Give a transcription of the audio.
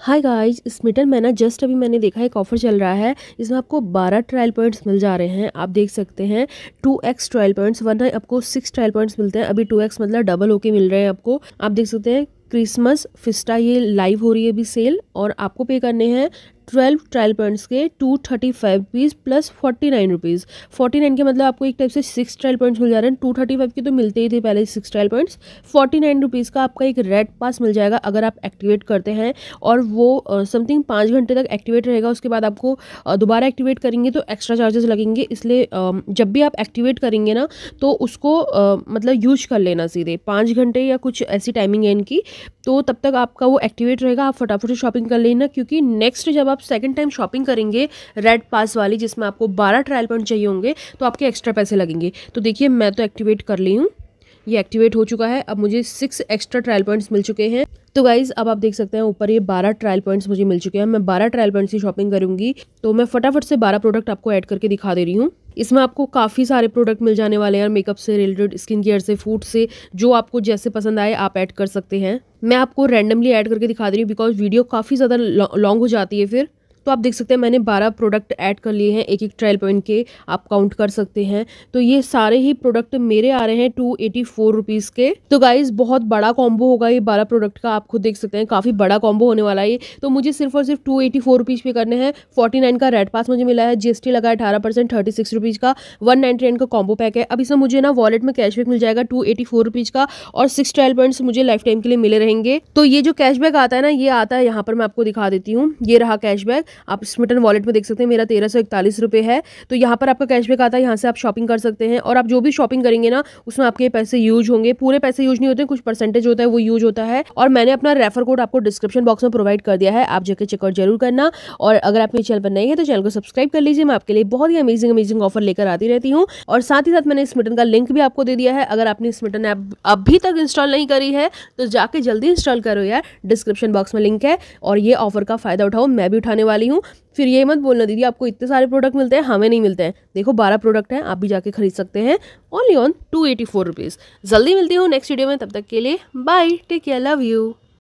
hi guys Smitten में ना just अभी मैंने देखा एक ऑफर चल रहा है इसमें आपको 12 ट्रायल पॉइंट्स मिल जा रहे हैं आप देख सकते हैं 2x ट्रायल पॉइंट्स वरना आपको 6 ट्रायल पॉइंट्स मिलते हैं अभी 2x मतलब डबल होके मिल रहे हैं आपको आप देख सकते हैं क्रिसमस फिस्टा ये लाइव हो रही है अभी सेल और आपको पे करने हैं ट्वेल्व ट्रायल पॉइंट्स के two thirty five rupees plus forty nine rupees forty nine के मतलब आपको एक टाइप से सिक्स ट्रायल पॉइंट्स मिल जा रहे हैं टू थर्टी फाइव के तो मिलते ही थे पहले six trial points forty nine rupees का आपका एक रेड पास मिल जाएगा अगर आप एक्टिवेट करते हैं और वो समथिंग पाँच घंटे तक एक्टिवेट रहेगा उसके बाद आपको दोबारा एक्टिवेट करेंगे तो एक्स्ट्रा चार्जेस लगेंगे इसलिए जब भी आप एक्टिवेट करेंगे ना तो उसको मतलब यूज कर लेना सीधे पाँच घंटे या कुछ ऐसी टाइमिंग है इनकी तो तब तक आपका वो एक्टिवेट रहेगा आप फटाफट से शॉपिंग कर लेना क्योंकि नेक्स्ट जब आप आप सेकेंड टाइम शॉपिंग करेंगे रेड पास वाली जिसमें आपको बारह ट्रायल पॉइंट चाहिए होंगे तो आपके एक्स्ट्रा पैसे लगेंगे तो देखिए मैं तो एक्टिवेट कर ली हूँ ये एक्टिवेट हो चुका है अब मुझे सिक्स एक्स्ट्रा ट्रायल पॉइंट्स मिल चुके हैं तो गाइज़ अब आप देख सकते हैं ऊपर ये बारह ट्रायल पॉइंट्स मुझे मिल चुके हैं मैं बारह ट्रायल पॉइंट्स ही शॉपिंग करूंगी तो मैं फटाफट से बारह प्रोडक्ट आपको ऐड करके दिखा दे रही हूँ इसमें आपको काफ़ी सारे प्रोडक्ट मिल जाने वाले हैं मेकअप से रिलेटेड स्किन केयर से फूड से जो आपको जैसे पसंद आए आप ऐड कर सकते हैं मैं आपको रैंडमली ऐड करके दिखा दे रही हूँ बिकॉज वीडियो काफ़ी ज़्यादा लॉन्ग हो जाती है फिर तो आप देख सकते हैं मैंने बारह प्रोडक्ट ऐड कर लिए हैं एक एक ट्रायल पॉइंट के आप काउंट कर सकते हैं तो ये सारे ही प्रोडक्ट मेरे आ रहे हैं टू एटी फोर रुपीज़ के तो गाइज बहुत बड़ा कॉम्बो होगा ये बारह प्रोडक्ट का आप खुद देख सकते हैं काफ़ी बड़ा कॉम्बो होने वाला है तो मुझे सिर्फ और सिर्फ to eighty four rupees pay करने हैं फोर्टी नाइन का रेड पास मुझे मिला है जीएसटी लगा है अठारह परसेंट थर्टी सिक्स रुपीज़ का वन नाइन्टी नाइन का कॉम्बो पैक है अब इसमें मुझे ना वॉलेट में कैशबैक मिल जाएगा टू एटी फोर रुपीज़ का और सिक्स ट्रायल पॉइंट्स मुझे लाइफ टाइम के लिए मिले रहेंगे तो ये जो कैशबैक आता है ना ये आता है यहाँ पर मैं आपको दिखा देती हूँ ये रहा कैशबैक आप स्मिटन वॉलेट में देख सकते हैं मेरा तेरह सौ इकतालीस रुपये है तो यहाँ पर आपका कैशबैक आता है यहाँ से आप शॉपिंग कर सकते हैं और आप जो भी शॉपिंग करेंगे ना उसमें आपके पैसे यूज होंगे पूरे पैसे यूज नहीं होते कुछ परसेंटेज होता है वो यूज होता है और मैंने अपना रेफर कोड आपको डिस्क्रिप्शन बॉक्स में प्रोवाइड कर दिया है आप जाकर चेकआउट जरूर करना और अगर आप मेरे चैनल पर नए हैं तो चैनल को सब्सक्राइब कर लीजिए मैं आपके लिए बहुत ही अमेजिंग अमेजिंग ऑफर लेकर आती रहती हूँ और साथ ही साथ मैंने स्मिटन का लिंक भी आपको दे दिया है अगर आपने स्मिटन ऐप अभी तक इंस्टॉल नहीं करी है तो जाके जल्दी इंस्टॉल करो यार डिस्क्रिप्शन बॉक्स में लिंक है और ये ऑफर का फायदा उठाओ मैं भी उठाने वाला वाली हूँ फिर ये मत बोलना दीदी आपको इतने सारे प्रोडक्ट मिलते हैं हमें नहीं मिलते हैं देखो बारह प्रोडक्ट हैं आप भी जाके खरीद सकते हैं only on two eighty four rupees जल्दी मिलती हूँ नेक्स्ट वीडियो में तब तक के लिए bye take care love you